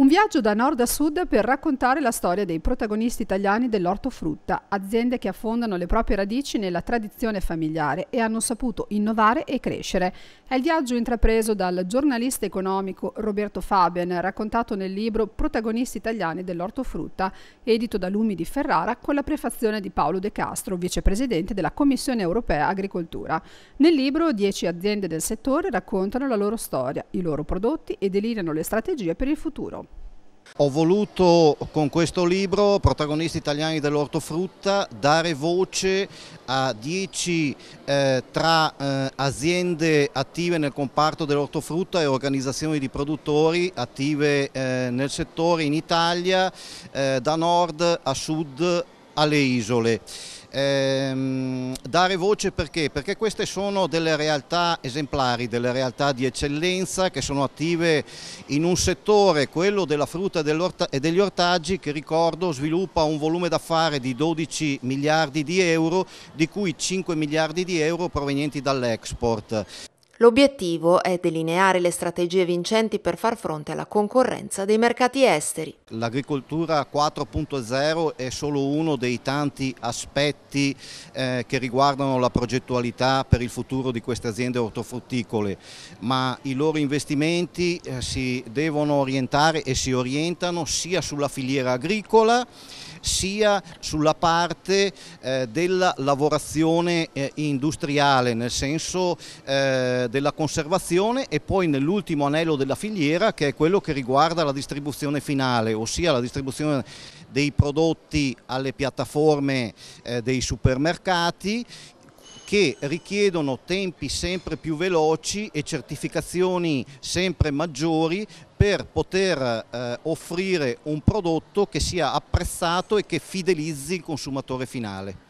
Un viaggio da nord a sud per raccontare la storia dei protagonisti italiani dell'ortofrutta, aziende che affondano le proprie radici nella tradizione familiare e hanno saputo innovare e crescere. È il viaggio intrapreso dal giornalista economico Roberto Fabian, raccontato nel libro Protagonisti italiani dell'ortofrutta, edito da Lumi di Ferrara con la prefazione di Paolo De Castro, vicepresidente della Commissione europea Agricoltura. Nel libro dieci aziende del settore raccontano la loro storia, i loro prodotti e delineano le strategie per il futuro. Ho voluto con questo libro, Protagonisti italiani dell'ortofrutta, dare voce a 10 eh, tra eh, aziende attive nel comparto dell'ortofrutta e organizzazioni di produttori attive eh, nel settore in Italia, eh, da nord a sud alle isole ehm, dare voce perché? Perché queste sono delle realtà esemplari, delle realtà di eccellenza che sono attive in un settore, quello della frutta e degli ortaggi, che ricordo sviluppa un volume d'affari di 12 miliardi di euro, di cui 5 miliardi di euro provenienti dall'export. L'obiettivo è delineare le strategie vincenti per far fronte alla concorrenza dei mercati esteri. L'agricoltura 4.0 è solo uno dei tanti aspetti eh, che riguardano la progettualità per il futuro di queste aziende ortofrutticole, ma i loro investimenti eh, si devono orientare e si orientano sia sulla filiera agricola sia sulla parte eh, della lavorazione eh, industriale, nel senso eh, della conservazione e poi nell'ultimo anello della filiera che è quello che riguarda la distribuzione finale, ossia la distribuzione dei prodotti alle piattaforme eh, dei supermercati che richiedono tempi sempre più veloci e certificazioni sempre maggiori per poter eh, offrire un prodotto che sia apprezzato e che fidelizzi il consumatore finale.